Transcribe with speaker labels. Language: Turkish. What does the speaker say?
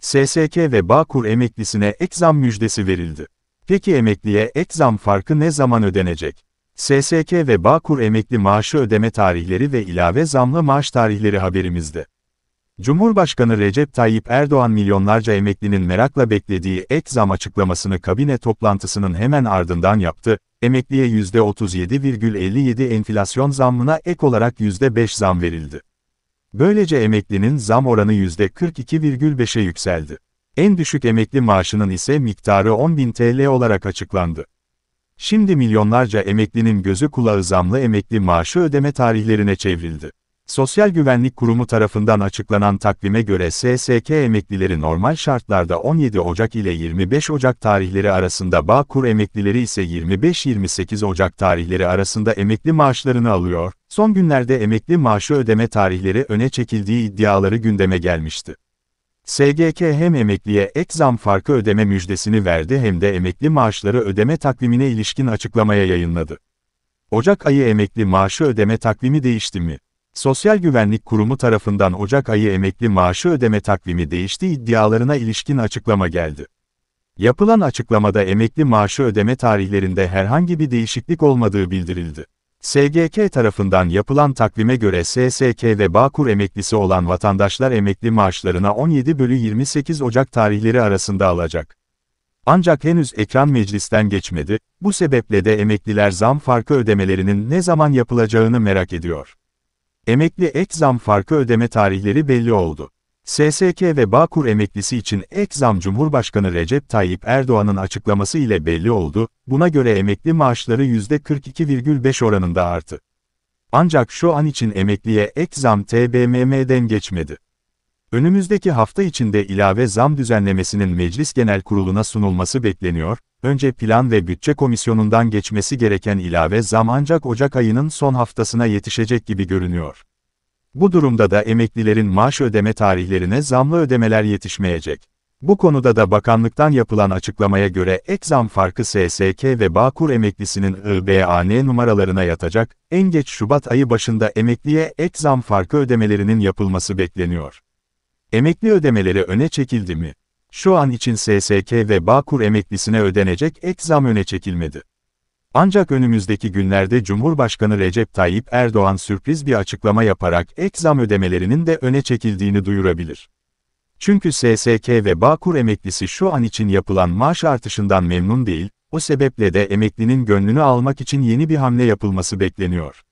Speaker 1: SSK ve Bağkur emeklisine ek zam müjdesi verildi. Peki emekliye ek zam farkı ne zaman ödenecek? SSK ve Bağkur emekli maaşı ödeme tarihleri ve ilave zamlı maaş tarihleri haberimizde. Cumhurbaşkanı Recep Tayyip Erdoğan milyonlarca emeklinin merakla beklediği ek zam açıklamasını kabine toplantısının hemen ardından yaptı. Emekliye %37,57 enflasyon zammına ek olarak %5 zam verildi. Böylece emeklinin zam oranı %42,5'e yükseldi. En düşük emekli maaşının ise miktarı 10.000 TL olarak açıklandı. Şimdi milyonlarca emeklinin gözü kulağı zamlı emekli maaşı ödeme tarihlerine çevrildi. Sosyal Güvenlik Kurumu tarafından açıklanan takvime göre SSK emeklileri normal şartlarda 17 Ocak ile 25 Ocak tarihleri arasında Bağkur emeklileri ise 25-28 Ocak tarihleri arasında emekli maaşlarını alıyor. Son günlerde emekli maaşı ödeme tarihleri öne çekildiği iddiaları gündeme gelmişti. SGK hem emekliye ek zam farkı ödeme müjdesini verdi hem de emekli maaşları ödeme takvimine ilişkin açıklamaya yayınladı. Ocak ayı emekli maaşı ödeme takvimi değişti mi? Sosyal Güvenlik Kurumu tarafından Ocak ayı emekli maaşı ödeme takvimi değişti iddialarına ilişkin açıklama geldi. Yapılan açıklamada emekli maaşı ödeme tarihlerinde herhangi bir değişiklik olmadığı bildirildi. SGK tarafından yapılan takvime göre SSK ve Bağkur emeklisi olan vatandaşlar emekli maaşlarına 17 bölü 28 Ocak tarihleri arasında alacak. Ancak henüz ekran meclisten geçmedi, bu sebeple de emekliler zam farkı ödemelerinin ne zaman yapılacağını merak ediyor. Emekli ek zam farkı ödeme tarihleri belli oldu. SSK ve Bağkur emeklisi için ek zam Cumhurbaşkanı Recep Tayyip Erdoğan'ın açıklaması ile belli oldu, buna göre emekli maaşları %42,5 oranında arttı. Ancak şu an için emekliye ek zam TBMM'den geçmedi. Önümüzdeki hafta içinde ilave zam düzenlemesinin Meclis Genel Kurulu'na sunulması bekleniyor. Önce Plan ve Bütçe Komisyonu'ndan geçmesi gereken ilave zam ancak Ocak ayının son haftasına yetişecek gibi görünüyor. Bu durumda da emeklilerin maaş ödeme tarihlerine zamlı ödemeler yetişmeyecek. Bu konuda da bakanlıktan yapılan açıklamaya göre ek zam farkı SSK ve Bağkur emeklisinin IBAN numaralarına yatacak, en geç Şubat ayı başında emekliye ek zam farkı ödemelerinin yapılması bekleniyor. Emekli ödemeleri öne çekildi mi? Şu an için SSK ve Bağkur emeklisine ödenecek ek zam öne çekilmedi. Ancak önümüzdeki günlerde Cumhurbaşkanı Recep Tayyip Erdoğan sürpriz bir açıklama yaparak ek zam ödemelerinin de öne çekildiğini duyurabilir. Çünkü SSK ve Bağkur emeklisi şu an için yapılan maaş artışından memnun değil, o sebeple de emeklinin gönlünü almak için yeni bir hamle yapılması bekleniyor.